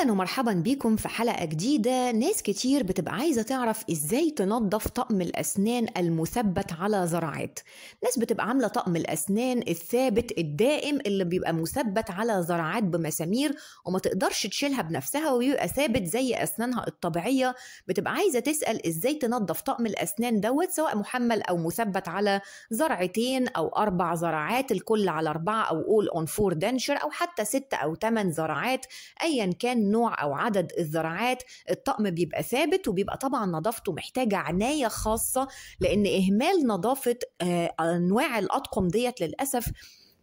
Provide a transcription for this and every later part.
اهلا ومرحبا بيكم في حلقه جديده ناس كتير بتبقى عايزه تعرف ازاي تنظف طقم الاسنان المثبت على زراعات ناس بتبقى عامله طقم الاسنان الثابت الدائم اللي بيبقى مثبت على زراعات بمسامير وما تقدرش تشيلها بنفسها وبيبقى ثابت زي اسنانها الطبيعيه بتبقى عايزه تسال ازاي تنظف طقم الاسنان دوت سواء محمل او مثبت على زرعتين او اربع زراعات الكل على اربعه او اول اون فور دنشر او حتى ست او ثمان زراعات ايا كان النوع او عدد الزراعات الطقم بيبقى ثابت وبيبقى طبعا نظافته محتاجه عنايه خاصه لان اهمال نظافه آه، انواع الاطقم ديت للاسف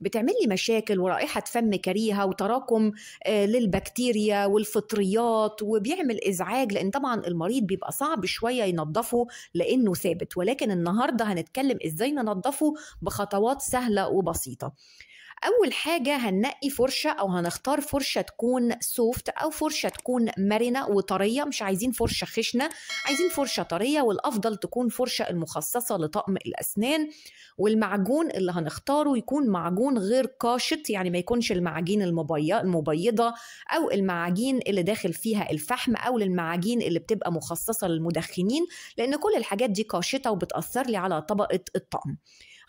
بتعمل لي مشاكل ورائحه فم كريهه وتراكم آه، للبكتيريا والفطريات وبيعمل ازعاج لان طبعا المريض بيبقى صعب شويه ينظفه لانه ثابت ولكن النهارده هنتكلم ازاي ننظفه بخطوات سهله وبسيطه اول حاجه هننقي فرشه او هنختار فرشه تكون سوفت او فرشه تكون مرنه وطريه مش عايزين فرشه خشنه عايزين فرشه طريه والافضل تكون فرشه المخصصه لطقم الاسنان والمعجون اللي هنختاره يكون معجون يكون غير قاشط يعني ما يكونش المعاجين المبيضه او المعاجين اللي داخل فيها الفحم او المعاجين اللي بتبقى مخصصه للمدخنين لان كل الحاجات دي قاشطه وبتاثر لي على طبقه الطعم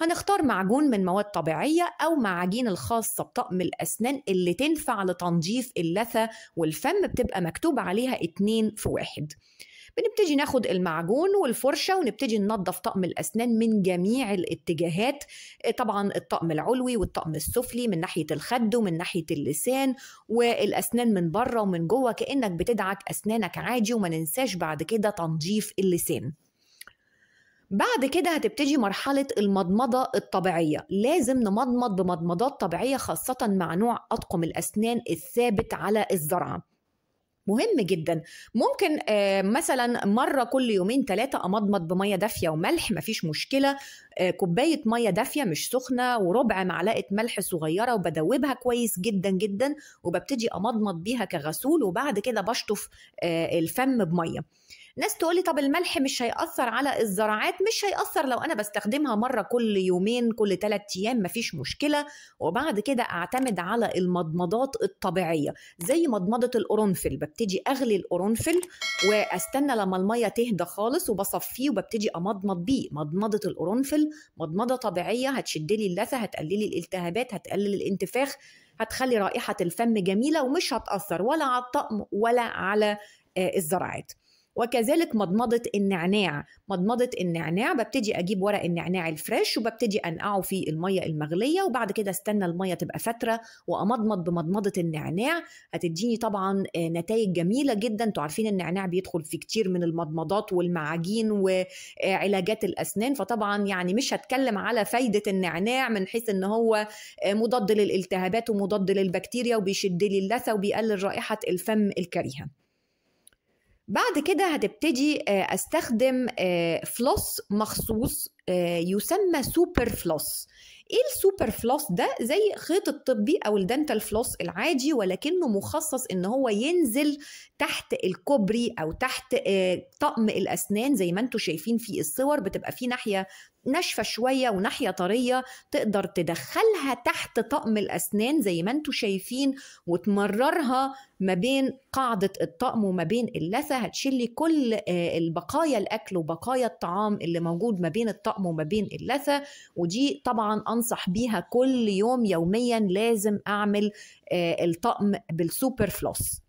هنختار معجون من مواد طبيعية أو معاجين الخاصة بطقم الأسنان اللي تنفع لتنظيف اللثة والفم بتبقى مكتوب عليها اتنين في واحد بنبتدي ناخد المعجون والفرشه ونبتدي ننظف طقم الاسنان من جميع الاتجاهات آه، طبعا الطقم العلوي والطقم السفلي من ناحيه الخد ومن ناحيه اللسان والاسنان من بره ومن جوه كانك بتدعك اسنانك عادي وما ننساش بعد كده تنظيف اللسان بعد كده هتبتدي مرحلة المضمضة الطبيعية لازم نمضمض بمضمضات طبيعية خاصة مع نوع أطقم الأسنان الثابت على الزرعة مهم جدا ممكن آه، مثلا مره كل يومين ثلاثه امضمض بميه دافيه وملح مفيش مشكله آه، كوبايه ميه دافيه مش سخنه وربع معلقه ملح صغيره وبدوبها كويس جدا جدا وببتدي امضمض بيها كغسول وبعد كده بشطف آه، الفم بميه ناس تقولي طب الملح مش هيأثر على الزراعات مش هيأثر لو أنا بستخدمها مرة كل يومين كل ثلاثة أيام مفيش مشكلة وبعد كده أعتمد على المضمضات الطبيعية زي مضمضة القرنفل ببتدي أغلي القرنفل وأستنى لما المية تهدى خالص وبصفيه وببتدي أمضمض بيه مضمضة القرنفل مضمضة طبيعية هتشدلي اللثة هتقللي الالتهابات هتقلل الانتفاخ هتخلي رائحة الفم جميلة ومش هتأثر ولا على الطقم ولا على آه، الزراعات وكذلك مضمضة النعناع مضمضة النعناع ببتدي أجيب ورق النعناع الفريش وببتدي أنقعه في المية المغلية وبعد كده استنى المية تبقى فترة وأمضمض بمضمضة النعناع هتديني طبعا آه، نتائج جميلة جدا انتوا عارفين النعناع بيدخل في كتير من المضمضات والمعاجين وعلاجات الأسنان فطبعا يعني مش هتكلم على فايدة النعناع من حيث ان هو آه، مضاد للالتهابات ومضاد للبكتيريا وبيشد لي اللثة وبيقلل رائحة الفم الكريهة بعد كده هتبتدي آه، استخدم آه، فلوس مخصوص آه، يسمى سوبر فلوس ايه السوبر فلوس ده زي خيط الطبي او الدنتال فلوس العادي ولكنه مخصص ان هو ينزل تحت الكوبري او تحت طقم الاسنان زي ما انتم شايفين في الصور بتبقى في ناحيه ناشفه شويه وناحيه طريه تقدر تدخلها تحت طقم الاسنان زي ما انتم شايفين وتمررها ما بين قاعده الطقم وما بين اللثه هتشيلي كل آه، البقايا الاكل وبقايا الطعام اللي موجود ما بين الطقم وما بين اللثه ودي طبعا انصح بيها كل يوم يوميا لازم اعمل آه، الطقم بالسوبر فلوس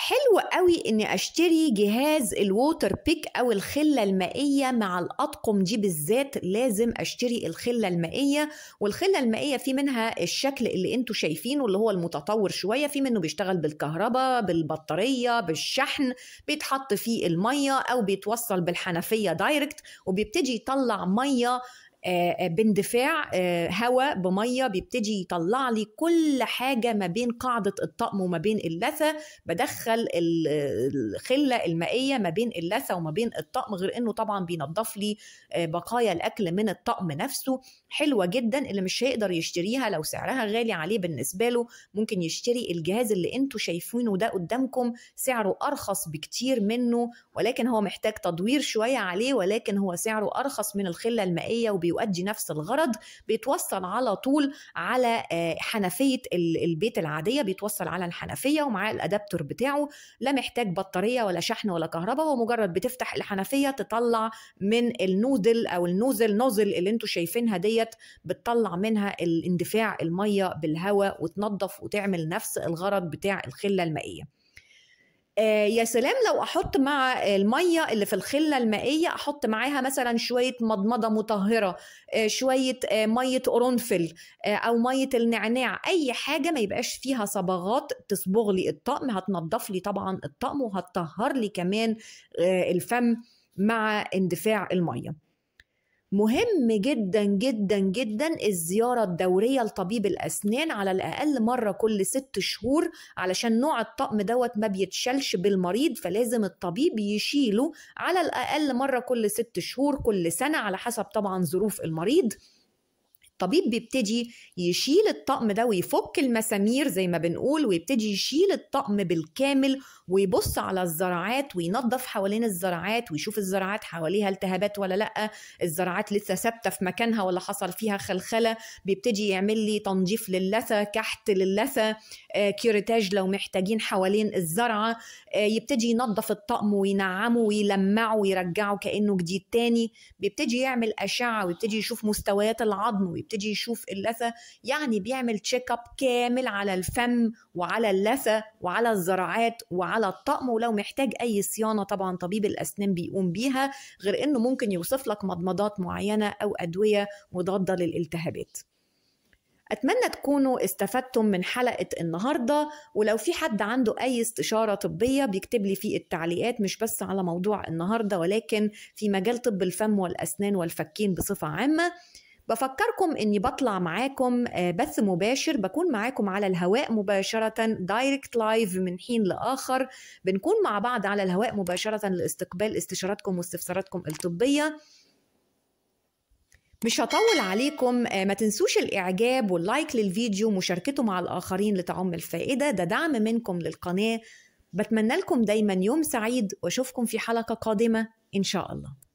حلو قوي اني اشتري جهاز الووتر بيك او الخله المائيه مع الاطقم دي بالذات لازم اشتري الخله المائيه والخله المائيه في منها الشكل اللي انتوا شايفينه اللي هو المتطور شويه في منه بيشتغل بالكهرباء بالبطاريه بالشحن بيتحط فيه الميه او بيتوصل بالحنفيه دايركت وبيبتدي يطلع ميه آه، آه، باندفاع آه، هواء بميه بيبتدي يطلع لي كل حاجه ما بين قاعده الطقم وما بين اللثه بدخل الخله المائيه ما بين اللثه وما بين الطقم غير انه طبعا بينظف لي بقايا الاكل من الطقم نفسه حلوه جدا اللي مش هيقدر يشتريها لو سعرها غالي عليه بالنسبه له ممكن يشتري الجهاز اللي انتوا شايفينه ده قدامكم سعره ارخص بكتير منه ولكن هو محتاج تدوير شويه عليه ولكن هو سعره ارخص من الخله المائيه وبي بيؤدي نفس الغرض بيتوصل على طول على آه، حنفيه البيت العاديه بيتوصل على الحنفيه ومعاه الادابتور بتاعه لا محتاج بطاريه ولا شحن ولا كهرباء هو مجرد بتفتح الحنفيه تطلع من النودل او النوزل نوزل اللي انتم شايفينها ديت بتطلع منها الاندفاع الميه بالهواء وتنظف وتعمل نفس الغرض بتاع الخله المائيه آه، يا سلام لو احط مع الميه اللي في الخله المائيه احط معاها مثلا شويه مضمضه مطهره آه، شويه آه، ميه قرنفل او ميه النعناع اي حاجه ما يبقاش فيها صبغات تصبغ لي الطقم هتنضف لي طبعا الطقم وهتطهر لي كمان الفم مع اندفاع الميه مهم جدا جدا جدا الزيارة الدورية لطبيب الأسنان على الأقل مرة كل ست شهور علشان نوع الطقم دوت ما بيتشلش بالمريض فلازم الطبيب يشيله على الأقل مرة كل ست شهور كل سنة على حسب طبعا ظروف المريض الطبيب بيبتدي يشيل الطقم ده ويفك المسامير زي ما بنقول ويبتدي يشيل الطقم بالكامل ويبص على الزرعات وينظف حوالين الزرعات ويشوف الزرعات حواليها التهابات ولا لا الزرعات لسه ثابته في مكانها ولا حصل فيها خلخله بيبتدي يعمل لي تنظيف للثه كحت للثه آه كيرتاج لو محتاجين حوالين الزرعه آه يبتدي ينظف الطقم وينعمه ويلمعه ويرجعه كانه جديد تاني بيبتدي يعمل اشعه ويبتدي يشوف مستويات العظم يبتدي يشوف اللثه يعني بيعمل تشيك اب كامل على الفم وعلى اللثه وعلى الزراعات وعلى الطقم ولو محتاج اي صيانه طبعا طبيب الاسنان بيقوم بيها غير انه ممكن يوصف لك مضمضات معينه او ادويه مضاده للالتهابات أتمنى تكونوا استفدتم من حلقة النهاردة ولو في حد عنده أي استشارة طبية بيكتب لي في التعليقات مش بس على موضوع النهاردة ولكن في مجال طب الفم والأسنان والفكين بصفة عامة بفكركم اني بطلع معاكم آه، بث مباشر بكون معاكم على الهواء مباشره دايركت لايف من حين لاخر بنكون مع بعض على الهواء مباشره لاستقبال استشاراتكم واستفساراتكم الطبيه مش هطول عليكم آه، ما تنسوش الاعجاب واللايك للفيديو ومشاركته مع الاخرين لتعم الفائده ده دعم منكم للقناه بتمنى لكم دايما يوم سعيد واشوفكم في حلقه قادمه ان شاء الله